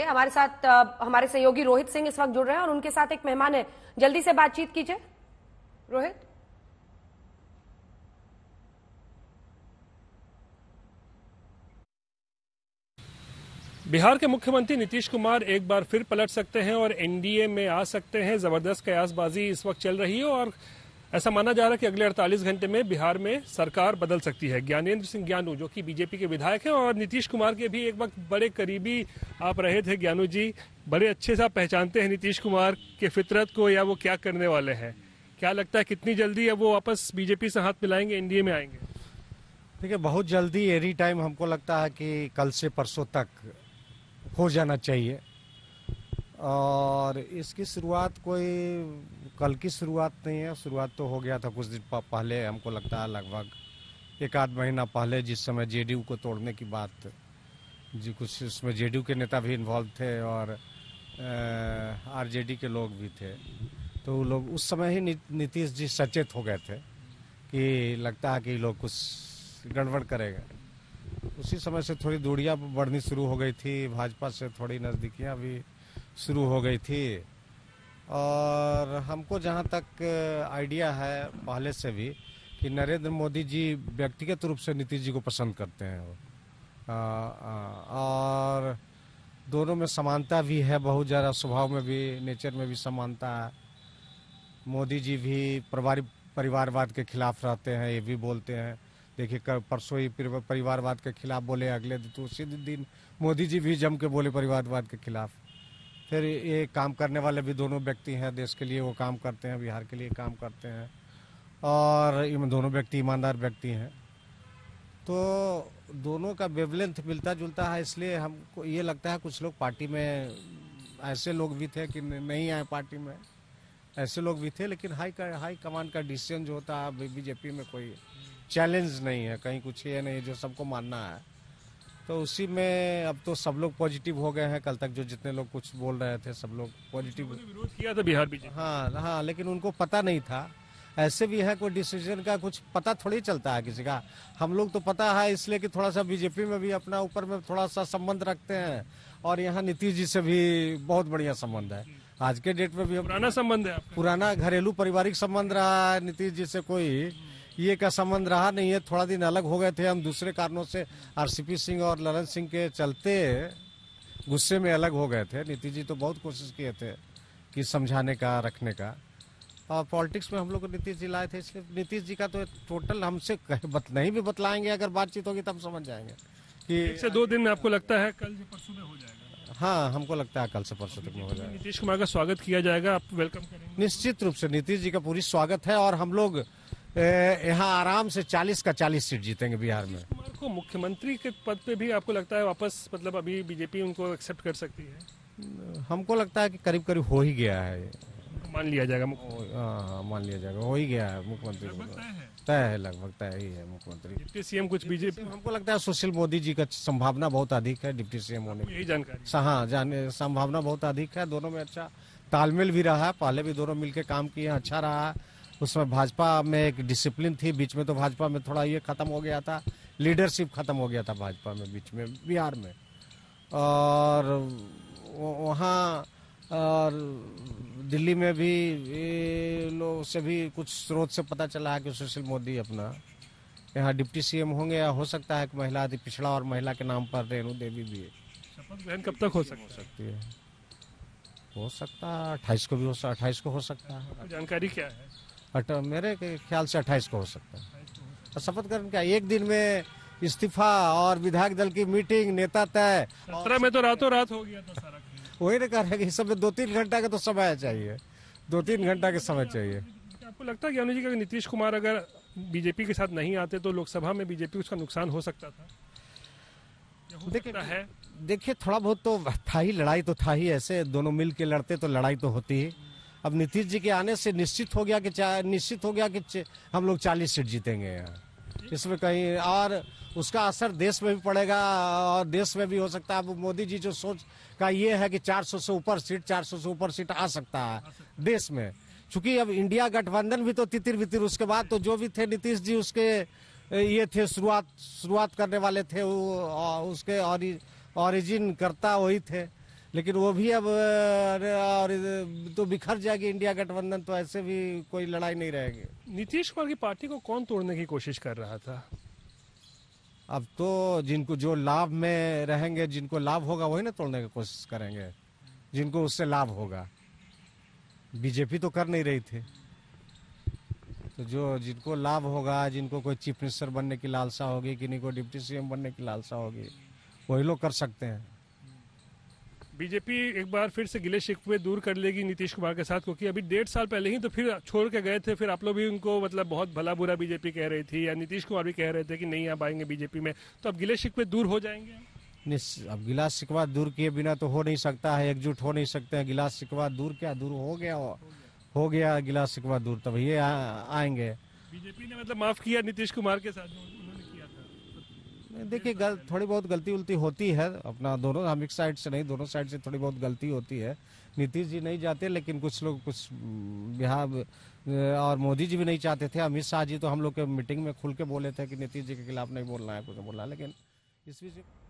हमारे साथ हमारे सहयोगी रोहित सिंह इस वक्त जुड़ रहे हैं और उनके साथ एक मेहमान है जल्दी से बातचीत कीजिए रोहित बिहार के मुख्यमंत्री नीतीश कुमार एक बार फिर पलट सकते हैं और एनडीए में आ सकते हैं जबरदस्त कयासबाजी इस वक्त चल रही है और ऐसा माना जा रहा है कि अगले 48 घंटे में बिहार में सरकार बदल सकती है ज्ञानेन्द्र सिंह ज्ञानू जो कि बीजेपी के विधायक हैं और नीतीश कुमार के भी एक वक्त बड़े करीबी आप रहे थे ज्ञानू जी बड़े अच्छे से आप पहचानते हैं नीतीश कुमार के फितरत को या वो क्या करने वाले हैं क्या लगता है कितनी जल्दी अब वो वापस बीजेपी से हाथ मिलाएंगे एनडीए में आएंगे देखिए बहुत जल्दी एनी टाइम हमको लगता है कि कल से परसों तक हो जाना चाहिए और इसकी शुरुआत कोई कल की शुरुआत नहीं है शुरुआत तो हो गया था कुछ दिन पहले हमको लगता है लगभग एक आध महीना पहले जिस समय जेडीयू को तोड़ने की बात जी कुछ उसमें जेडीयू के नेता भी इन्वॉल्व थे और आरजेडी के लोग भी थे तो वो लोग उस समय ही नीतीश जी सचेत हो गए थे कि लगता है कि लोग कुछ गड़बड़ करेगा उसी समय से थोड़ी दूरियां बढ़नी शुरू हो गई थी भाजपा से थोड़ी नज़दीकियां भी शुरू हो गई थी और हमको जहाँ तक आइडिया है पहले से भी कि नरेंद्र मोदी जी व्यक्तिगत रूप से नीतीश जी को पसंद करते हैं वो और दोनों में समानता भी है बहुत ज़्यादा स्वभाव में भी नेचर में भी समानता है मोदी जी भी परिवारिक परिवारवाद के खिलाफ रहते हैं ये भी बोलते हैं देखिए कल परसों ही परिवारवाद के खिलाफ बोले अगले दिन तो उसी दिन मोदी जी भी जम के बोले परिवारवाद के खिलाफ फिर ये काम करने वाले भी दोनों व्यक्ति हैं देश के लिए वो काम करते हैं बिहार के लिए काम करते हैं और इन दोनों व्यक्ति ईमानदार व्यक्ति हैं तो दोनों का वेवलेंथ मिलता जुलता है इसलिए हमको ये लगता है कुछ लोग पार्टी में ऐसे लोग भी थे कि नहीं आए पार्टी में ऐसे लोग भी थे लेकिन हाई का हाई कमान का डिसीजन जो होता है बीजेपी में कोई चैलेंज नहीं है कहीं कुछ ये नहीं जो सबको मानना है तो उसी में अब तो सब लोग पॉजिटिव हो गए हैं कल तक जो जितने लोग कुछ बोल रहे थे सब लोग पॉजिटिव विरोध किया था बिहार बीजेपी हाँ हाँ लेकिन उनको पता नहीं था ऐसे भी है कोई डिसीजन का कुछ पता थोड़ी चलता है किसी का हम लोग तो पता है इसलिए कि थोड़ा सा बीजेपी में भी अपना ऊपर में थोड़ा सा संबंध रखते हैं और यहाँ नीतीश जी से भी बहुत बढ़िया संबंध है आज के डेट में भी पुराना संबंध है पुराना घरेलू पारिवारिक संबंध रहा है नीतीश जी से कोई ये का संबंध रहा नहीं है थोड़ा दिन अलग हो गए थे हम दूसरे कारणों से आरसीपी सिंह और ललन सिंह के चलते गुस्से में अलग हो गए थे नीति जी तो बहुत कोशिश किए थे कि समझाने का रखने का और पॉलिटिक्स में हम लोग नीतीश जी लाए थे इसलिए नीतीश जी का तो टोटल हमसे बत, नहीं भी बतलाएंगे अगर बातचीत होगी तो हम समझ जाएंगे कि एक से दो दिन में आपको लगता है कल परसों में हो जाएगा हाँ हमको लगता है कल से परसों तक में हो जाएगा नीतीश कुमार का स्वागत किया जाएगा आप वेलकम करेंगे निश्चित रूप से नीतीश जी का पूरी स्वागत है और हम लोग यहाँ आराम से 40 का 40 सीट जीतेंगे बिहार में कुमार को मुख्यमंत्री के पद पे भी आपको लगता है वापस मतलब अभी बीजेपी उनको एक्सेप्ट कर सकती है हमको लगता है कि करीब करीब हो ही गया है मान लिया जाएगा हाँ मान लिया जाएगा हो ही गया है मुख्यमंत्री तय है लगभग तय ही है मुख्यमंत्री डिप्टी सीएम कुछ बीजेपी हमको लगता है सुशील मोदी जी का संभावना बहुत अधिक है डिप्टी सीएम होने की जानकारी हाँ जाने संभावना बहुत अधिक है दोनों में अच्छा तालमेल भी रहा है पहले भी दोनों मिलकर काम किए अच्छा रहा है उसमें भाजपा में एक डिसिप्लिन थी बीच में तो भाजपा में थोड़ा ये ख़त्म हो गया था लीडरशिप ख़त्म हो गया था भाजपा में बीच में बिहार में और वहाँ और दिल्ली में भी लोग से भी कुछ स्रोत से पता चला है कि सुशील मोदी अपना यहाँ डिप्टी सीएम होंगे या हो सकता है कि महिला अति पिछड़ा और महिला के नाम पर रेणु देवी भी शपथ ग्रहण कब तक हो हो सकती है हो सकता है अट्ठाईस को भी हो सकता अट्ठाईस को हो सकता है जानकारी क्या है अट, मेरे ख्याल से अट्ठाईस को हो सकता है और तो शपथ ग्रहण क्या एक दिन में इस्तीफा और विधायक दल की मीटिंग नेता तय सत्रह में तो रातों रात हो गया था सारा वही ना तो कह रहे कि समय दो तीन घंटा का तो समय चाहिए दो तीन घंटा का समय चाहिए आपको लगता है ज्ञानी जी का नीतीश कुमार अगर बीजेपी के साथ नहीं आते तो लोकसभा में बीजेपी उसका नुकसान हो सकता था देखिए है देखिए थोड़ा बहुत तो था ही लड़ाई तो था ही ऐसे दोनों मिल के लड़ते तो लड़ाई तो होती ही अब नीतीश जी के आने से निश्चित हो गया कि निश्चित हो गया कि हम लोग चालीस सीट जीतेंगे इसमें कहीं और उसका असर देश में भी पड़ेगा और देश में भी हो सकता है अब मोदी जी जो सोच का ये है कि 400 से ऊपर सीट 400 से ऊपर सीट आ सकता है देश में चूंकि अब इंडिया गठबंधन भी तो तितिर बितिर उसके बाद तो जो भी थे नीतीश जी उसके ये थे शुरुआत शुरुआत करने वाले थे वो उसके ऑरिजिन करता वही थे लेकिन वो भी अब और तो बिखर जाएगी इंडिया गठबंधन तो ऐसे भी कोई लड़ाई नहीं रहेगी नीतीश कुमार की पार्टी को कौन तोड़ने की कोशिश कर रहा था अब तो जिनको जो लाभ में रहेंगे जिनको लाभ होगा वही ना तोड़ने की कोशिश करेंगे जिनको उससे लाभ होगा बीजेपी तो कर नहीं रही थी तो जो जिनको लाभ होगा जिनको कोई चीफ मिनिस्टर बनने की लालसा होगी किन्हीं को डिप्टी सीएम बनने की लालसा होगी वही लोग कर सकते हैं बीजेपी एक बार फिर से गिले शिकवे दूर कर लेगी नीतीश कुमार के साथ क्योंकि अभी डेढ़ साल पहले ही तो फिर छोड़ के गए थे फिर आप लोग भी उनको मतलब बहुत भला बुरा बीजेपी कह रही थी या नीतीश कुमार भी कह रहे थे कि नहीं आप आएंगे बीजेपी में तो अब गिले शिकवे दूर हो जाएंगे अब गिला शिकवा दूर किए बिना तो हो नहीं सकता है एकजुट हो नहीं सकते हैं गिला शिकवा दूर क्या दूर हो गया हो, हो गया गिला शिकवा दूर तब ये आएंगे बीजेपी ने मतलब माफ किया नीतीश कुमार के साथ देखिए गल, थोड़ी बहुत गलती उलती होती है अपना दोनों हम एक साइड से नहीं दोनों साइड से थोड़ी बहुत गलती होती है नीतीश जी नहीं जाते लेकिन कुछ लोग कुछ बिहार और मोदी जी भी नहीं चाहते थे अमित शाह जी तो हम लोग के मीटिंग में खुल के बोले थे कि नीतीश जी के खिलाफ नहीं बोलना है कुछ बोलना लेकिन इस बीच